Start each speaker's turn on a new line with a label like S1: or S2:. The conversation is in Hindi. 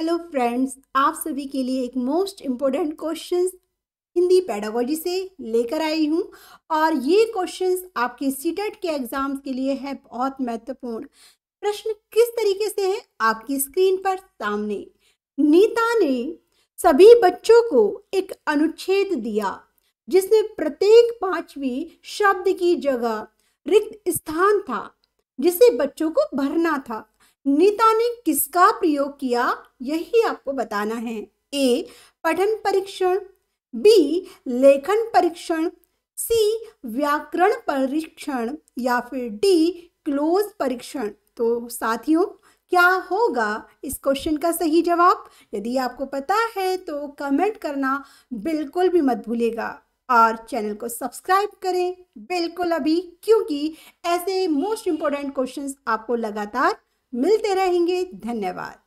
S1: हेलो फ्रेंड्स आप सभी के लिए एक most important question Hindi pedagogy से लेकर आई हूँ और ये क्वेश्चंस आपके सीटेट e के एग्ज़ाम्स के लिए है बहुत महत्वपूर्ण प्रश्न किस तरीके से है आपकी स्क्रीन पर सामने नीता ने सभी बच्चों को एक अनुच्छेद दिया जिसमें प्रत्येक पांचवी शब्द की जगह रिक्त स्थान था जिसे बच्चों को भरना था नीता ने किसका प्रयोग किया यही आपको बताना है ए पठन परीक्षण बी लेखन परीक्षण सी व्याकरण परीक्षण या फिर डी क्लोज परीक्षण तो साथियों क्या होगा इस क्वेश्चन का सही जवाब यदि आपको पता है तो कमेंट करना बिल्कुल भी मत भूलेगा और चैनल को सब्सक्राइब करें बिल्कुल अभी क्योंकि ऐसे मोस्ट इम्पोर्टेंट क्वेश्चंस आपको लगातार मिलते रहेंगे धन्यवाद